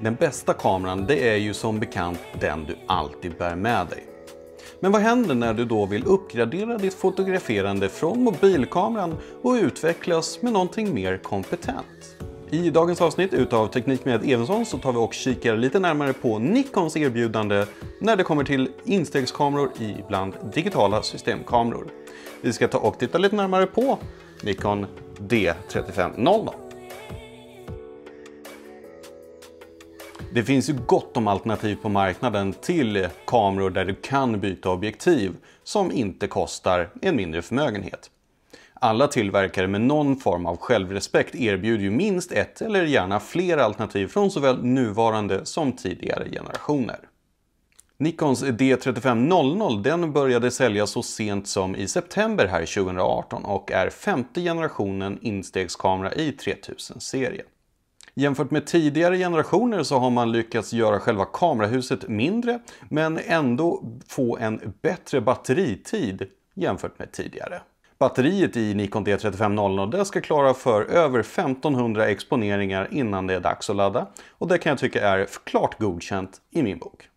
Den bästa kameran det är ju som bekant den du alltid bär med dig. Men vad händer när du då vill uppgradera ditt fotograferande från mobilkameran och utvecklas med någonting mer kompetent? I dagens avsnitt utav Teknik med Evensson så tar vi och kikar lite närmare på Nikons erbjudande när det kommer till instegskameror i bland digitala systemkameror. Vi ska ta och titta lite närmare på Nikon D3500. Det finns ju gott om alternativ på marknaden till kameror där du kan byta objektiv som inte kostar en mindre förmögenhet. Alla tillverkare med någon form av självrespekt erbjuder ju minst ett eller gärna fler alternativ från såväl nuvarande som tidigare generationer. Nikons D3500 den började säljas så sent som i september här 2018 och är femte generationen instegskamera i 3000-serien. Jämfört med tidigare generationer så har man lyckats göra själva kamerahuset mindre men ändå få en bättre batteritid jämfört med tidigare. Batteriet i Nikon D3500 ska klara för över 1500 exponeringar innan det är dags att ladda och det kan jag tycka är klart godkänt i min bok.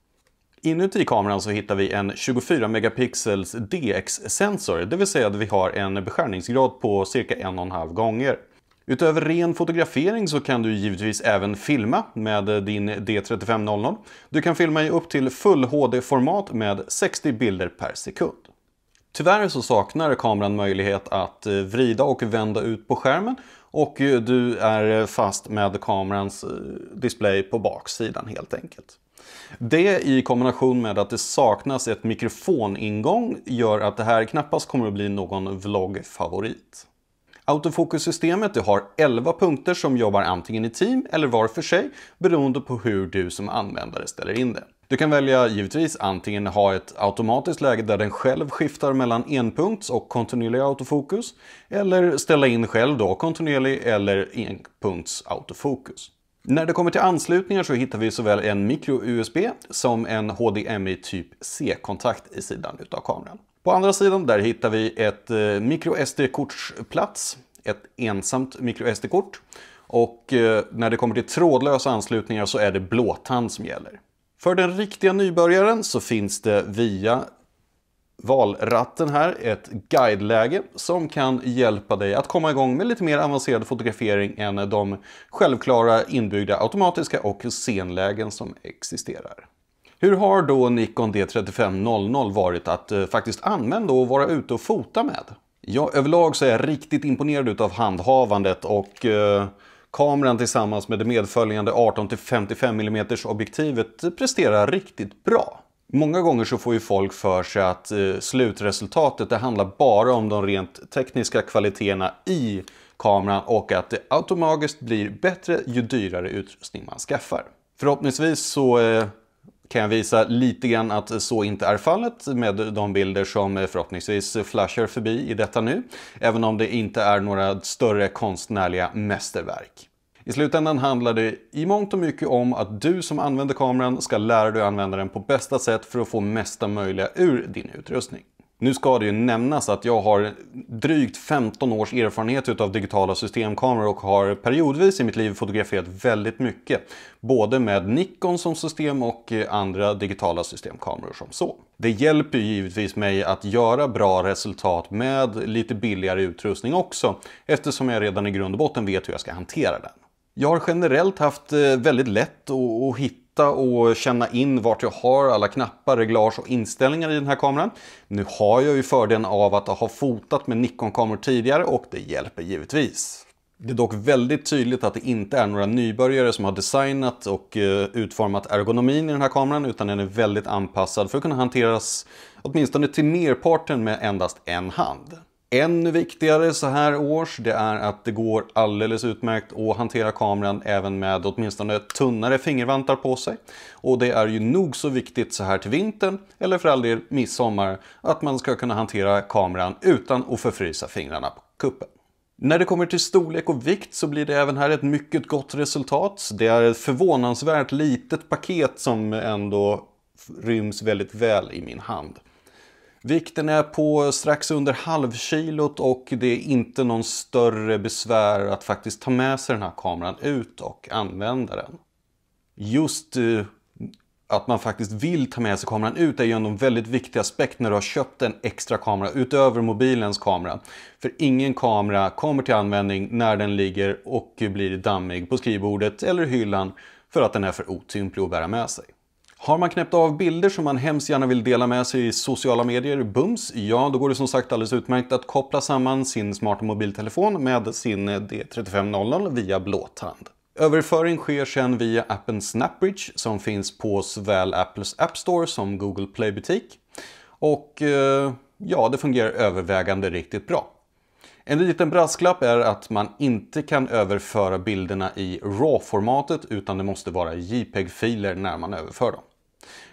Inuti kameran så hittar vi en 24 megapixels DX-sensor, det vill säga att vi har en beskärningsgrad på cirka 1,5 gånger. Utöver ren fotografering så kan du givetvis även filma med din D3500. Du kan filma i upp till full HD-format med 60 bilder per sekund. Tyvärr så saknar kameran möjlighet att eh, vrida och vända ut på skärmen och eh, du är fast med kamerans eh, display på baksidan helt enkelt. Det i kombination med att det saknas ett mikrofoningång gör att det här knappast kommer att bli någon vloggfavorit. Autofokussystemet har 11 punkter som jobbar antingen i team eller var för sig beroende på hur du som användare ställer in det. Du kan välja givetvis antingen ha ett automatiskt läge där den själv skiftar mellan enpunkts och kontinuerlig autofokus eller ställa in själv då kontinuerlig eller enpunkts autofokus. När det kommer till anslutningar så hittar vi såväl en micro-USB som en HDMI typ C-kontakt i sidan utav kameran. På andra sidan där hittar vi ett eh, micro SD-kortsplats, ett ensamt micro SD-kort. Och eh, när det kommer till trådlösa anslutningar så är det blåtand som gäller. För den riktiga nybörjaren så finns det via valratten här, ett guideläge som kan hjälpa dig att komma igång med lite mer avancerad fotografering än de självklara inbyggda automatiska och scenlägen som existerar. Hur har då Nikon D3500 varit att eh, faktiskt använda och vara ute och fota med? Ja, överlag så är jag riktigt imponerad av handhavandet och eh, kameran tillsammans med det medföljande 18-55 mm objektivet presterar riktigt bra. Många gånger så får ju folk för sig att eh, slutresultatet det handlar bara om de rent tekniska kvaliteterna i kameran och att det automatiskt blir bättre ju dyrare utrustning man skaffar. Förhoppningsvis så eh, kan jag visa lite grann att så inte är fallet med de bilder som eh, förhoppningsvis flashar förbi i detta nu. Även om det inte är några större konstnärliga mästerverk. I slutändan handlar det i mångt och mycket om att du som använder kameran ska lära dig att använda den på bästa sätt för att få mesta möjliga ur din utrustning. Nu ska det ju nämnas att jag har drygt 15 års erfarenhet av digitala systemkameror och har periodvis i mitt liv fotograferat väldigt mycket. Både med Nikon som system och eh, andra digitala systemkameror som så. Det hjälper ju givetvis mig att göra bra resultat med lite billigare utrustning också eftersom jag redan i grund och botten vet hur jag ska hantera den. Jag har generellt haft eh, väldigt lätt att hitta och känna in vart jag har alla knappar, reglage och inställningar i den här kameran. Nu har jag ju fördelen av att ha fotat med Nikon-kameror tidigare och det hjälper givetvis. Det är dock väldigt tydligt att det inte är några nybörjare som har designat och eh, utformat ergonomin i den här kameran utan den är väldigt anpassad för att kunna hanteras åtminstone till merparten med endast en hand. Ännu viktigare så här års, det är att det går alldeles utmärkt att hantera kameran även med åtminstone tunnare fingervantar på sig. Och det är ju nog så viktigt så här till vintern, eller för all del midsommar, att man ska kunna hantera kameran utan att förfrysa fingrarna på kuppen. När det kommer till storlek och vikt så blir det även här ett mycket gott resultat. Det är ett förvånansvärt litet paket som ändå ryms väldigt väl i min hand. Vikten är på strax under halvkilot och det är inte någon större besvär att faktiskt ta med sig den här kameran ut och använda den. Just eh, att man faktiskt vill ta med sig kameran ut är ju en väldigt viktig aspekt när du har köpt en extra kamera utöver mobilens kamera. För ingen kamera kommer till användning när den ligger och blir dammig på skrivbordet eller hyllan för att den är för otymplig att bära med sig. Har man knäppt av bilder som man hemskt gärna vill dela med sig i sociala medier bums, ja då går det som sagt alldeles utmärkt att koppla samman sin smarta mobiltelefon med sin D3500 via blåtand. Överföring sker sedan via appen Snapbridge som finns på såväl Apples App Store som Google Play butik. Och eh, ja, det fungerar övervägande riktigt bra. En liten brasklapp är att man inte kan överföra bilderna i RAW-formatet utan det måste vara JPEG-filer när man överför dem.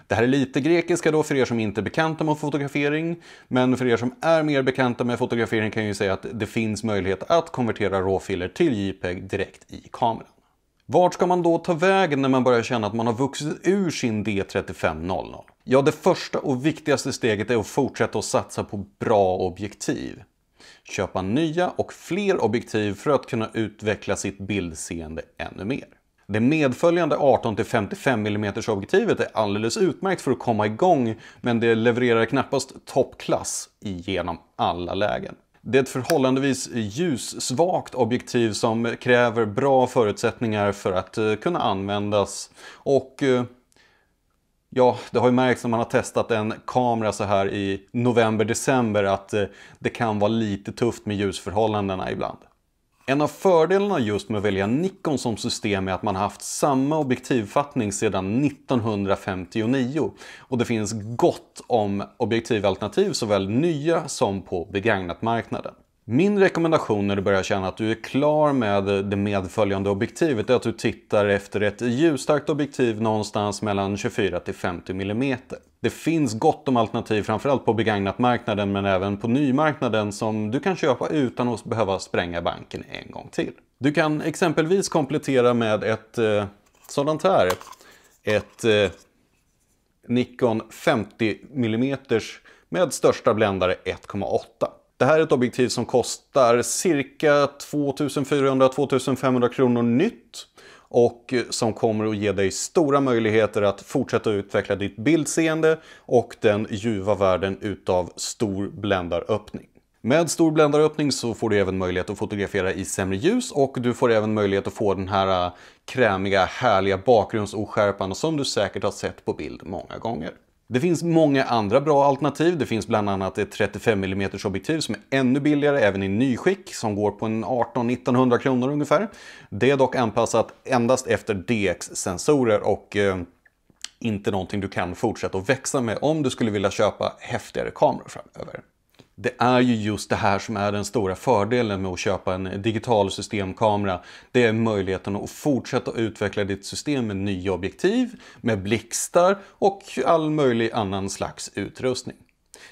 Det här är lite grekiska då för er som inte är bekanta med fotografering. Men för er som är mer bekanta med fotografering kan jag ju säga att det finns möjlighet att konvertera råfiler till JPEG direkt i kameran. Vart ska man då ta vägen när man börjar känna att man har vuxit ur sin D3500? Ja, det första och viktigaste steget är att fortsätta att satsa på bra objektiv. Köpa nya och fler objektiv för att kunna utveckla sitt bildseende ännu mer. Det medföljande 18-55 mm objektivet är alldeles utmärkt för att komma igång, men det levererar knappast toppklass genom alla lägen. Det är ett förhållandevis ljussvagt objektiv som kräver bra förutsättningar för att eh, kunna användas och eh, Ja, det har ju märkts när man har testat en kamera så här i november-december att eh, det kan vara lite tufft med ljusförhållandena ibland. En av fördelarna just med att välja Nikon som system är att man haft samma objektivfattning sedan 1959 och det finns gott om objektivalternativ såväl nya som på begagnatmarknaden. Min rekommendation när du börjar känna att du är klar med det medföljande objektivet är att du tittar efter ett ljusstarkt objektiv någonstans mellan 24 till 50 mm. Det finns gott om alternativ framförallt på begagnatmarknaden men även på nymarknaden som du kan köpa utan att behöva spränga banken en gång till. Du kan exempelvis komplettera med ett eh, sådant här. Ett eh, Nikon 50 mm med största bländare 1,8. Det här är ett objektiv som kostar cirka 2400-2500 kronor nytt och som kommer att ge dig stora möjligheter att fortsätta utveckla ditt bildseende och den ljuva världen utav stor bländaröppning. Med stor bländaröppning så får du även möjlighet att fotografera i sämre ljus och du får även möjlighet att få den här krämiga, härliga bakgrundsoskärpan som du säkert har sett på bild många gånger. Det finns många andra bra alternativ. Det finns bland annat ett 35 mm objektiv som är ännu billigare även i nyskick som går på en 18-1900 kronor ungefär. Det är dock anpassat endast efter DX-sensorer och eh, inte någonting du kan fortsätta att växa med om du skulle vilja köpa häftigare kameror framöver det är ju just det här som är den stora fördelen med att köpa en digital systemkamera. Det är möjligheten att fortsätta utveckla ditt system med nya objektiv, med blixtar och all möjlig annan slags utrustning.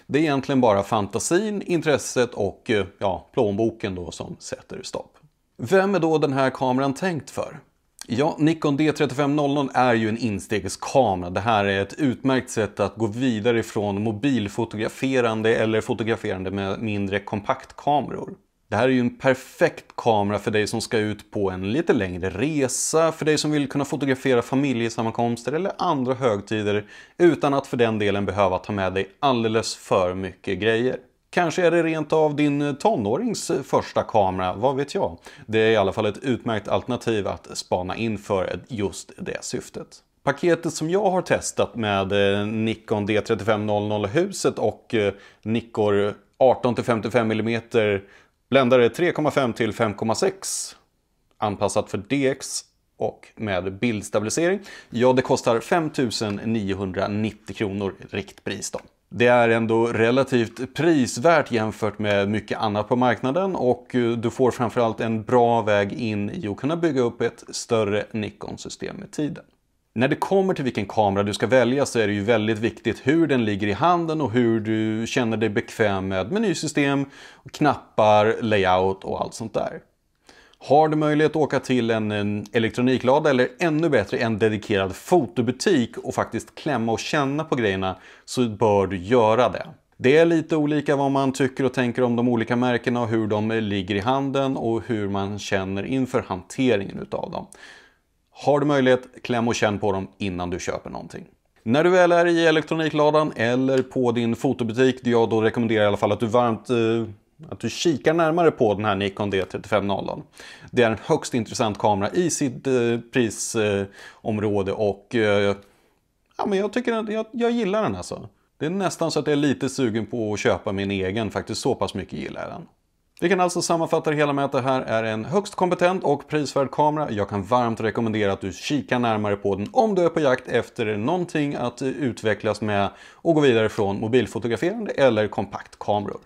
Det är egentligen bara fantasin, intresset och eh, ja, plånboken då som sätter stopp. Vem är då den här kameran tänkt för? Ja, Nikon D3500 är ju en instegskamera. Det här är ett utmärkt sätt att gå vidare ifrån mobilfotograferande eller fotograferande med mindre kompaktkameror. Det här är ju en perfekt kamera för dig som ska ut på en lite längre resa, för dig som vill kunna fotografera familjesammankomster eller andra högtider utan att för den delen behöva ta med dig alldeles för mycket grejer. Kanske är det rent av din eh, tonårings eh, första kamera, vad vet jag? Det är i alla fall ett utmärkt alternativ att spana in för just det syftet. Paketet som jag har testat med eh, Nikon D3500-huset och Nikkor 18-55 mm bländare 3,5 till 5,6 anpassat för DX och med bildstabilisering. Ja, det kostar 5 990 kronor riktpris då. Det är ändå relativt prisvärt jämfört med mycket annat på marknaden och eh, du får framförallt en bra väg in i att kunna bygga upp ett större Nikon-system med tiden. När det kommer till vilken kamera du ska välja så är det ju väldigt viktigt hur den ligger i handen och hur du känner dig bekväm med menysystem, knappar, layout och allt sånt där. Har du möjlighet att åka till en, en elektroniklada eller ännu bättre en dedikerad fotobutik och faktiskt klämma och känna på grejerna så bör du göra det. Det är lite olika vad man tycker och tänker om de olika märkena och hur de ligger i handen och hur man känner inför hanteringen utav dem. Har du möjlighet, kläm och känn på dem innan du köper någonting. När du väl är i elektronikladan eller på din fotobutik, jag då rekommenderar i alla fall att du varmt eh, att du kikar närmare på den här Nikon D3500. Det är en högst intressant kamera i sitt eh, prisområde eh, och eh, ja, men jag, tycker att jag, jag gillar den alltså. Det är nästan så att jag är lite sugen på att köpa min egen faktiskt, så pass mycket gillar jag den. Vi kan alltså sammanfatta det hela med att det här är en högst kompetent och prisvärd kamera. Jag kan varmt rekommendera att du kikar närmare på den om du är på jakt efter någonting att eh, utvecklas med och gå vidare från mobilfotograferande eller kompaktkameror.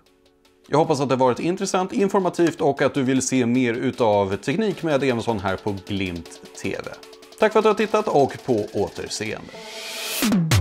Jag hoppas att det varit intressant, informativt och att du vill se mer utav Teknik med Emerson här på Glimt TV. Tack för att du har tittat och på återseende.